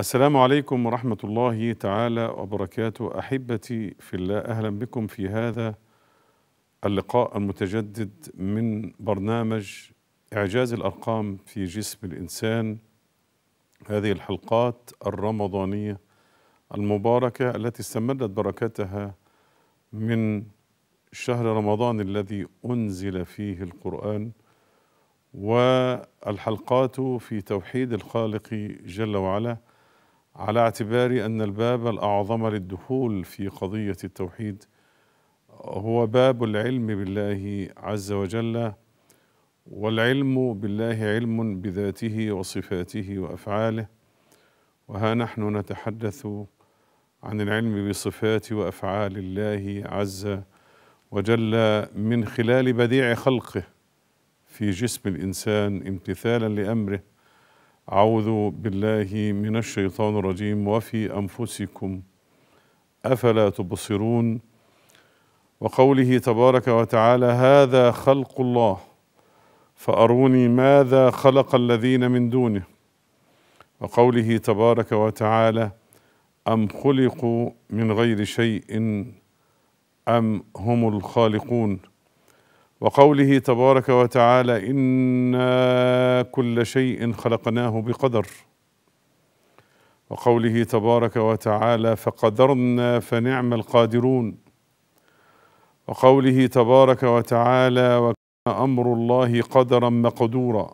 السلام عليكم ورحمة الله تعالى وبركاته أحبتي في الله أهلا بكم في هذا اللقاء المتجدد من برنامج إعجاز الأرقام في جسم الإنسان هذه الحلقات الرمضانية المباركة التي استمدت بركتها من شهر رمضان الذي أنزل فيه القرآن والحلقات في توحيد الخالق جل وعلا على اعتبار أن الباب الأعظم للدخول في قضية التوحيد هو باب العلم بالله عز وجل والعلم بالله علم بذاته وصفاته وأفعاله وها نحن نتحدث عن العلم بصفات وأفعال الله عز وجل من خلال بديع خلقه في جسم الإنسان امتثالا لأمره أعوذ بالله من الشيطان الرجيم وفي أنفسكم أفلا تبصرون وقوله تبارك وتعالى هذا خلق الله فأروني ماذا خلق الذين من دونه وقوله تبارك وتعالى أم خلقوا من غير شيء أم هم الخالقون وقوله تبارك وتعالى انا كل شيء خلقناه بقدر وقوله تبارك وتعالى فقدرنا فنعم القادرون وقوله تبارك وتعالى وكان امر الله قدرا مقدورا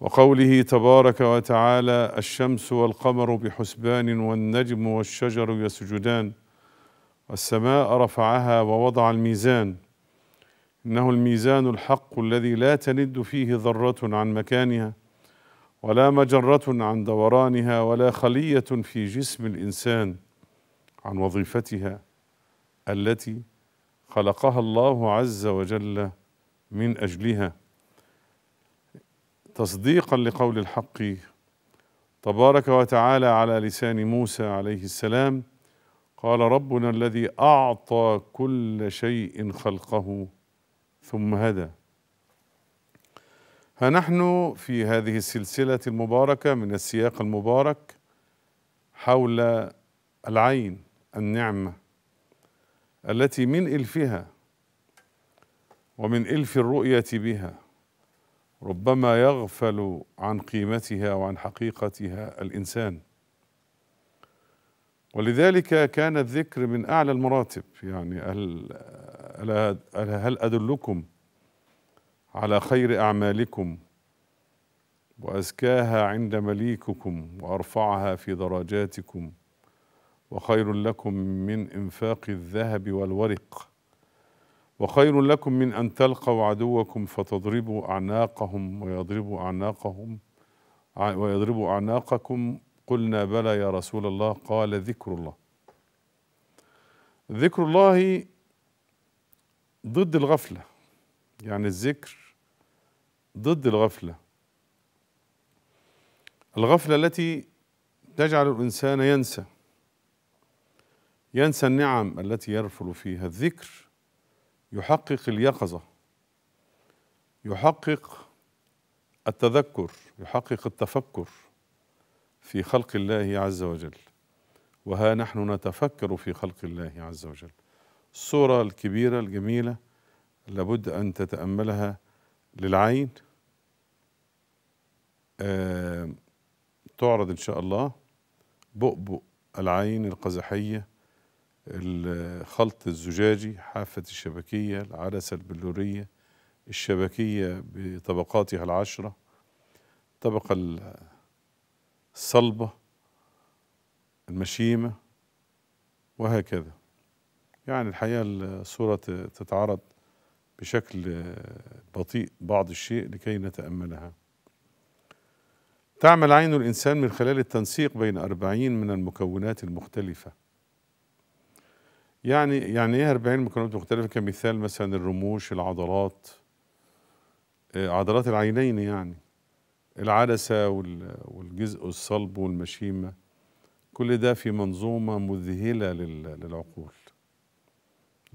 وقوله تبارك وتعالى الشمس والقمر بحسبان والنجم والشجر يسجدان والسماء رفعها ووضع الميزان إنه الميزان الحق الذي لا تلد فيه ذرة عن مكانها ولا مجرة عن دورانها ولا خلية في جسم الإنسان عن وظيفتها التي خلقها الله عز وجل من أجلها تصديقا لقول الحق تبارك وتعالى على لسان موسى عليه السلام قال ربنا الذي أعطى كل شيء خلقه ثم هدى ها نحن في هذه السلسلة المباركة من السياق المبارك حول العين النعمة التي من إلفها ومن إلف الرؤية بها ربما يغفل عن قيمتها وعن حقيقتها الإنسان ولذلك كان الذكر من أعلى المراتب يعني ألا هل أدلكم على خير أعمالكم وأزكاها عند مليككم وأرفعها في درجاتكم وخير لكم من إنفاق الذهب والورق وخير لكم من أن تلقوا عدوكم فتضربوا أعناقهم ويضربوا أعناقهم ويضربوا أعناقكم قلنا بلى يا رسول الله قال ذكر الله ذكر الله ضد الغفلة يعني الذكر ضد الغفلة الغفلة التي تجعل الإنسان ينسى ينسى النعم التي يرفل فيها الذكر يحقق اليقظة يحقق التذكر يحقق التفكر في خلق الله عز وجل وها نحن نتفكر في خلق الله عز وجل الصورة الكبيرة الجميلة لابد أن تتأملها للعين آه تعرض إن شاء الله بؤبؤ العين القزحية الخلط الزجاجي حافة الشبكية العدسة البلورية الشبكية بطبقاتها العشرة الطبقة الصلبة المشيمة وهكذا يعني الحقيقة الصورة تتعرض بشكل بطيء بعض الشيء لكي نتأملها تعمل عين الإنسان من خلال التنسيق بين أربعين من المكونات المختلفة يعني يعني إيه أربعين مكونات مختلفة كمثال مثلا الرموش العضلات آه، عضلات العينين يعني العدسة والجزء الصلب والمشيمة كل ده في منظومة مذهلة للعقول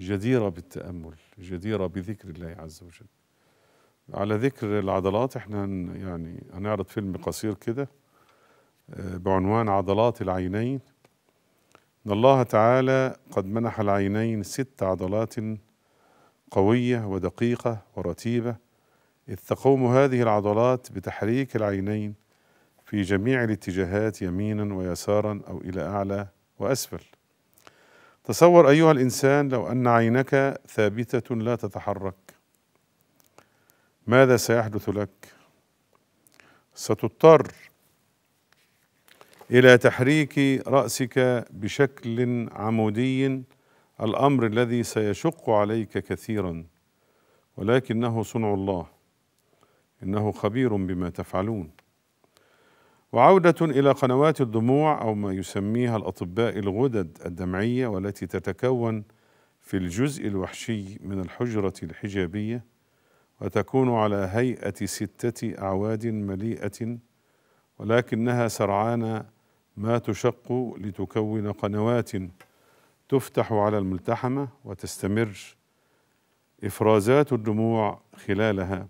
جديرة بالتأمل جديرة بذكر الله عز وجل على ذكر العضلات احنا يعني هنعرض فيلم قصير كده آه، بعنوان عضلات العينين ان الله تعالى قد منح العينين ست عضلات قوية ودقيقة ورتيبة إذ تقوم هذه العضلات بتحريك العينين في جميع الاتجاهات يمينا ويسارا أو إلى أعلى وأسفل تصور أيها الإنسان لو أن عينك ثابتة لا تتحرك ماذا سيحدث لك؟ ستضطر إلى تحريك رأسك بشكل عمودي الأمر الذي سيشق عليك كثيرا ولكنه صنع الله إنه خبير بما تفعلون وعودة إلى قنوات الدموع أو ما يسميها الأطباء الغدد الدمعية والتي تتكون في الجزء الوحشي من الحجرة الحجابية وتكون على هيئة ستة أعواد مليئة ولكنها سرعان ما تشق لتكون قنوات تفتح على الملتحمة وتستمر إفرازات الدموع خلالها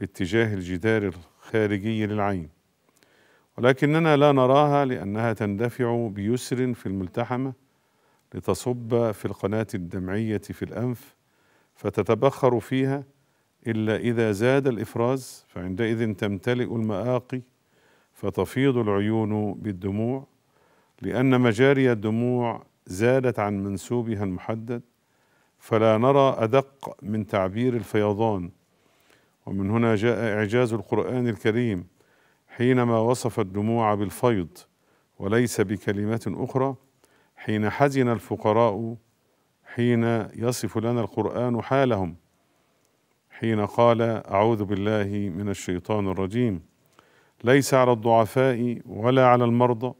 باتجاه الجدار الخارجي للعين ولكننا لا نراها لأنها تندفع بيسر في الملتحمة لتصب في القناة الدمعية في الأنف فتتبخر فيها إلا إذا زاد الإفراز فعندئذ تمتلئ المآقي فتفيض العيون بالدموع لأن مجاري الدموع زادت عن منسوبها المحدد فلا نرى أدق من تعبير الفيضان ومن هنا جاء إعجاز القرآن الكريم حينما وصف الدموع بالفيض وليس بكلمة أخرى حين حزن الفقراء حين يصف لنا القرآن حالهم حين قال أعوذ بالله من الشيطان الرجيم ليس على الضعفاء ولا على المرضى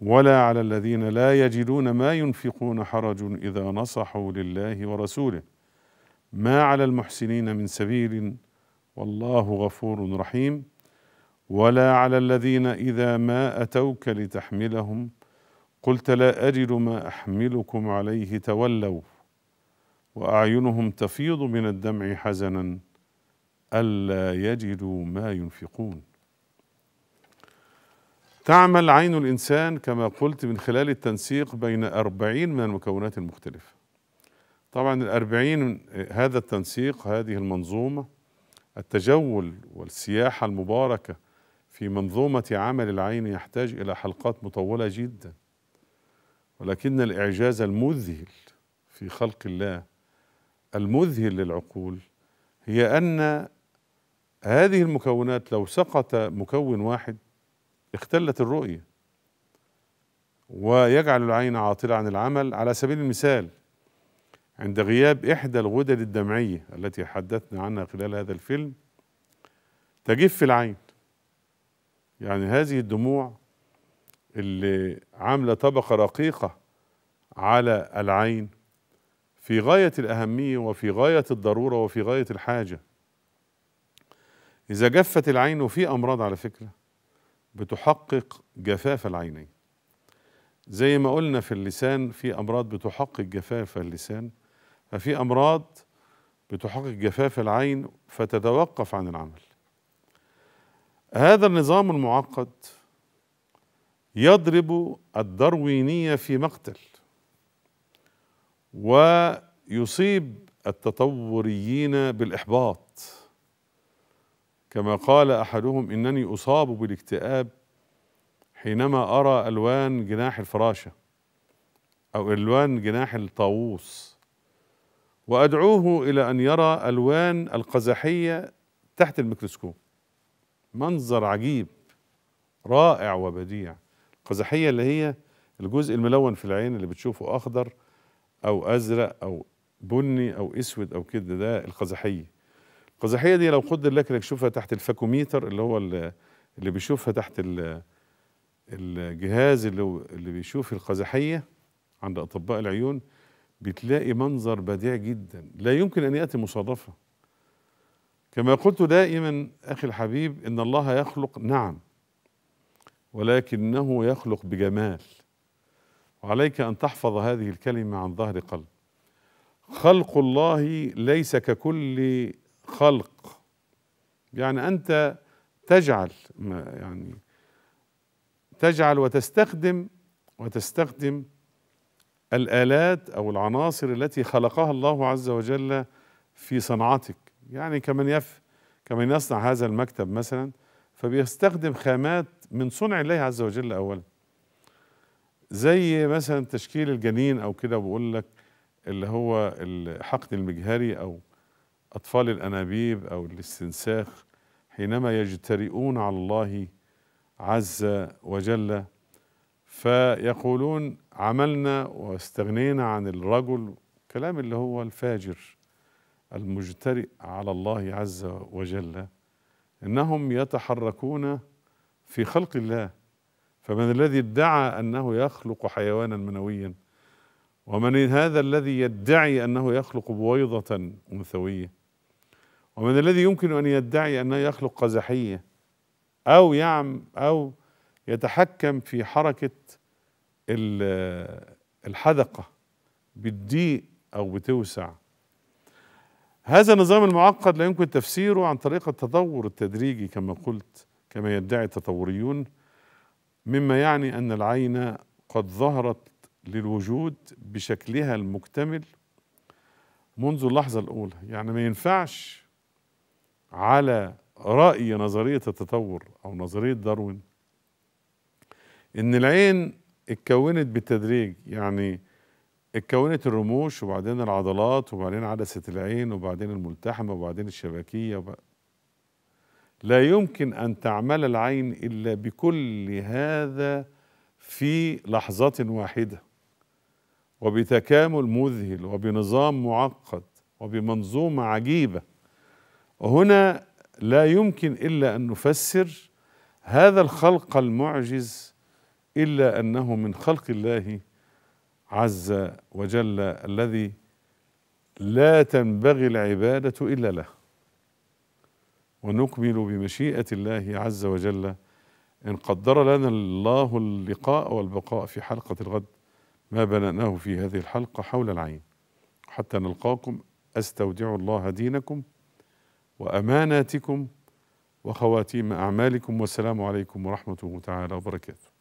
ولا على الذين لا يجدون ما ينفقون حرج إذا نصحوا لله ورسوله ما على المحسنين من سبيل والله غفور رحيم ولا على الذين إذا ما أتوك لتحملهم قلت لا أجد ما أحملكم عليه تولوا وأعينهم تفيض من الدمع حزنا ألا يجدوا ما ينفقون تعمل عين الإنسان كما قلت من خلال التنسيق بين أربعين من المكونات المختلفة طبعا الأربعين هذا التنسيق هذه المنظومة التجول والسياحة المباركة في منظومة عمل العين يحتاج إلى حلقات مطولة جدا ولكن الإعجاز المذهل في خلق الله المذهل للعقول هي أن هذه المكونات لو سقط مكون واحد اختلت الرؤية ويجعل العين عاطلة عن العمل على سبيل المثال عند غياب إحدى الغدد الدمعية التي حدثنا عنها خلال هذا الفيلم تجف العين يعني هذه الدموع اللي عامله طبقه رقيقه على العين في غايه الاهميه وفي غايه الضروره وفي غايه الحاجه اذا جفت العين وفي امراض على فكره بتحقق جفاف العينين زي ما قلنا في اللسان في امراض بتحقق جفاف اللسان ففي امراض بتحقق جفاف العين فتتوقف عن العمل هذا النظام المعقد يضرب الدروينية في مقتل ويصيب التطوريين بالإحباط كما قال أحدهم إنني أصاب بالاكتئاب حينما أرى ألوان جناح الفراشة أو ألوان جناح الطاووس وأدعوه إلى أن يرى ألوان القزحية تحت الميكروسكوب منظر عجيب رائع وبديع القزحية اللي هي الجزء الملون في العين اللي بتشوفه أخضر أو أزرق أو بني أو أسود أو كده ده القزحية القزحية دي لو قدر لك إنك تشوفها تحت الفاكوميتر اللي هو اللي, بيشوفها تحت الجهاز اللي, اللي بيشوف القزحية عند أطباء العيون بتلاقي منظر بديع جدا لا يمكن أن يأتي مصادفة كما قلت دائما اخي الحبيب ان الله يخلق نعم ولكنه يخلق بجمال وعليك ان تحفظ هذه الكلمه عن ظهر قلب خلق الله ليس ككل خلق يعني انت تجعل يعني تجعل وتستخدم وتستخدم الالات او العناصر التي خلقها الله عز وجل في صنعتك يعني كمن يف كمن يصنع هذا المكتب مثلا فبيستخدم خامات من صنع الله عز وجل اولا زي مثلا تشكيل الجنين او كده بقول لك اللي هو الحقن المجهري او اطفال الانابيب او الاستنساخ حينما يجترئون على الله عز وجل فيقولون عملنا واستغنينا عن الرجل كلام اللي هو الفاجر المجترئ على الله عز وجل انهم يتحركون في خلق الله فمن الذي ادعى انه يخلق حيوانا منويا ومن هذا الذي يدعي انه يخلق بويضه انثويه ومن الذي يمكن ان يدعي انه يخلق قزحيه او يعم او يتحكم في حركه الحدقه بتضيق او بتوسع هذا النظام المعقد لا يمكن تفسيره عن طريق التطور التدريجي كما قلت كما يدعي التطوريون مما يعني أن العين قد ظهرت للوجود بشكلها المكتمل منذ اللحظة الأولى يعني ما ينفعش على رأي نظرية التطور أو نظرية داروين إن العين اتكونت بالتدريج يعني اتكونت الرموش وبعدين العضلات وبعدين عدسة العين وبعدين الملتحمة وبعدين الشبكية وب... لا يمكن أن تعمل العين إلا بكل هذا في لحظة واحدة وبتكامل مذهل وبنظام معقد وبمنظومة عجيبة هنا لا يمكن إلا أن نفسر هذا الخلق المعجز إلا أنه من خلق الله عز وجل الذي لا تنبغي العباده الا له ونكمل بمشيئه الله عز وجل ان قدر لنا الله اللقاء والبقاء في حلقه الغد ما بنأناه في هذه الحلقه حول العين حتى نلقاكم استودع الله دينكم واماناتكم وخواتيم اعمالكم والسلام عليكم ورحمه الله تعالى وبركاته